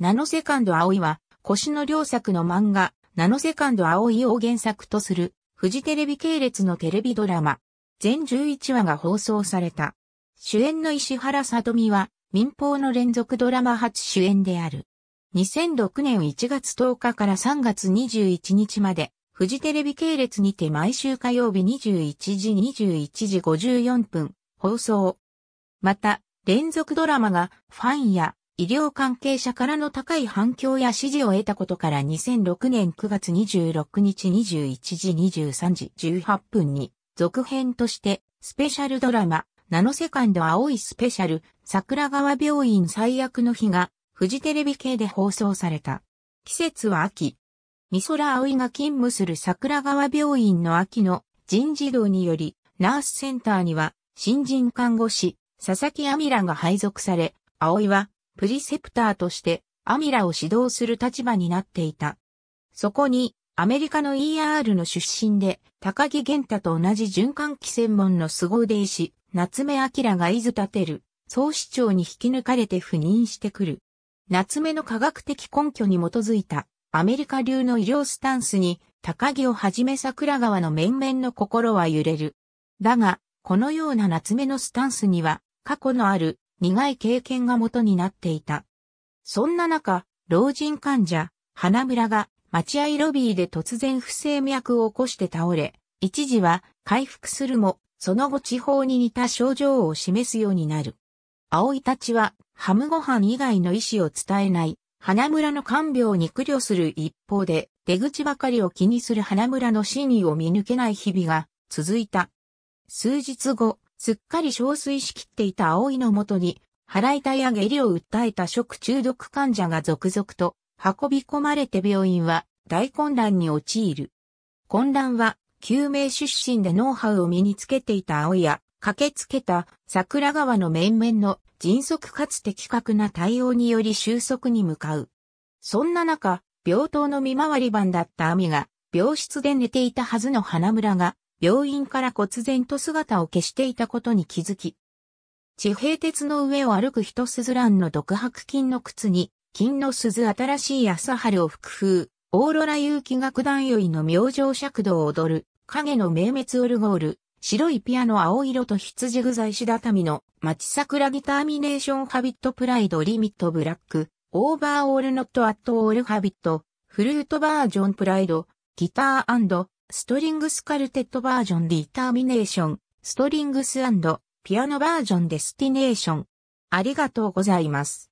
ナノセカンド葵は、腰の両作の漫画、ナノセカンド葵を原作とする、フジテレビ系列のテレビドラマ。全11話が放送された。主演の石原さとみは、民放の連続ドラマ初主演である。2006年1月10日から3月21日まで、フジテレビ系列にて毎週火曜日21時21時54分放送。また、連続ドラマがファンや医療関係者からの高い反響や支持を得たことから2006年9月26日21時23時18分に続編としてスペシャルドラマナノセカンド青いスペシャル桜川病院最悪の日がフジテレビ系で放送された。季節は秋。美空葵が勤務する桜川病院の秋の人事道によりナースセンターには新人看護師佐々木アミらが配属され、葵はプリセプターとしてアミラを指導する立場になっていた。そこに、アメリカの ER の出身で、高木玄太と同じ循環器専門の凄腕医師、夏目明が伊豆立てる、総市長に引き抜かれて赴任してくる。夏目の科学的根拠に基づいた、アメリカ流の医療スタンスに、高木をはじめ桜川の面々の心は揺れる。だが、このような夏目のスタンスには、過去のある苦い経験が元になっていた。そんな中、老人患者、花村が待合ロビーで突然不整脈を起こして倒れ、一時は回復するも、その後地方に似た症状を示すようになる。葵たちは、ハムご飯以外の意思を伝えない、花村の看病に苦慮する一方で、出口ばかりを気にする花村の真意を見抜けない日々が続いた。数日後、すっかり憔悴しきっていた葵のもとに、腹痛や下痢を訴えた食中毒患者が続々と運び込まれて病院は大混乱に陥る。混乱は、救命出身でノウハウを身につけていた葵や、駆けつけた桜川の面々の迅速かつ的確な対応により収束に向かう。そんな中、病棟の見回り番だった網が、病室で寝ていたはずの花村が、病院から忽然と姿を消していたことに気づき、地平鉄の上を歩く一鈴蘭の独白金の靴に、金の鈴新しい朝春を復風、オーロラ有機楽団よいの明星尺度を踊る、影の明滅オルゴール、白いピアノ青色と羊具材石畳の町桜ギターミネーションハビットプライドリミットブラック、オーバーオールノットアットオールハビット、フルートバージョンプライド、ギターストリングスカルテットバージョンディターミネーション、ストリングスピアノバージョンデスティネーション。ありがとうございます。